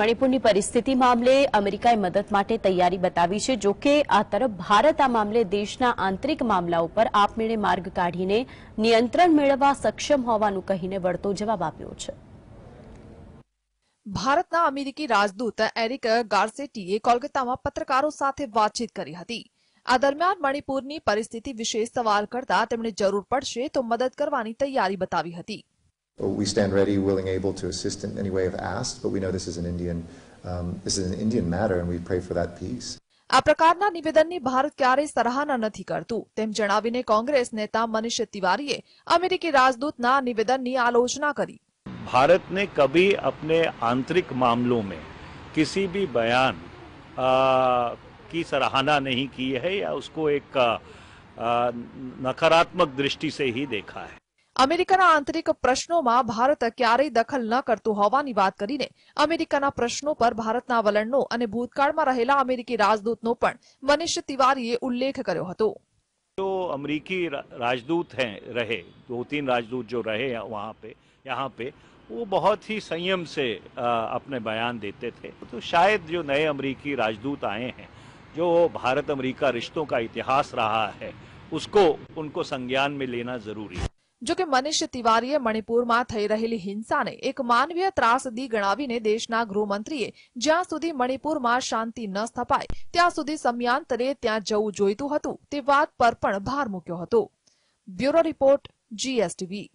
મણિપુરની પરિસ્થિતિ મામલે અમેરિકાએ મદદ માટે તૈયારી બતાવી છે જોકે આ તરફ ભારત આ મામલે દેશના આંતરિક મામલા ઉપર આપમેળે માર્ગ કાઢીને નિયંત્રણ મેળવવા સક્ષમ હોવાનું કહીને વળતો જવાબ આપ્યો છે ભારતના અમેરિકી રાજદૂત એરિક ગાર્સેટીએ કોલકાતામાં પત્રકારો સાથે વાતચીત કરી હતી આ દરમિયાન મણિપુરની પરિસ્થિતિ વિશે સવાલ કરતા તેમણે જરૂર પડશે તો મદદ કરવાની તૈયારી બતાવી હતી we stand ready, willing, able to assist in any way if asked, but we know this is an Indian, um, this is an Indian matter and we pray for that peace. આ પ્રકારના નિવેદનની ભારત ક્યારેય સરાહના નથી કરતું તેમ જણાવીને કોંગ્રેસ નેતા મનીષ તિવારીએ અમેરિકી રાજદૂતના નિવેદનની आलोचना કરી भारत ने कभी अपने आंतरिक मामलों में किसी भी बयान आ, की सराहना नहीं की है या उसको एक नकारात्मक दृष्टि से ही देखा है अमेरिका ના આંતરિક પ્રશ્નો માં ભારત ક્યારે દખલ ન કરતો હોવાની વાત કરીને અમેરિકા ના પ્રશ્નો પર ભારત ના વલણ નો અને ભૂતકાળ માં રહેલા અમેરિકી રાજદૂત નો પણ મનિષ तिवारी એ ઉલ્લેખ કર્યો હતો જો અમેરિકી રાજદૂત હે રહે જો ત્રણ રાજદૂત જો રહે ત્યાં પે અહીં પે ઓ બહોત હી સંયમ સે અપને બયાન દેતે થે તો શાયદ જો નય અમેરિકી રાજદૂત આયે હે જો ભારત અમેરિકા રિશ્તો કા ઇતિહાસ રહા હૈ ઉસકો ઉનકો સંજ્ઞાન મે લેના જરૂરી જો કે મનિષ तिवारीએ મણિપુરમાં થઈ રહેલી હિંસાને એક માનવ્ય ત્રાસ દી ગણાવીને દેશના ગૃહ મંત્રીએ જ્યાં સુધી મણિપુરમાં શાંતિ ન સ્થાપાય ત્યાં સુધી સંમ્યાંતરે ત્યાં જવું જોઈતું હતું તે વાત પર પણ ભાર મૂક્યો હતો બ્યુરો રિપોર્ટ જીએસટીવી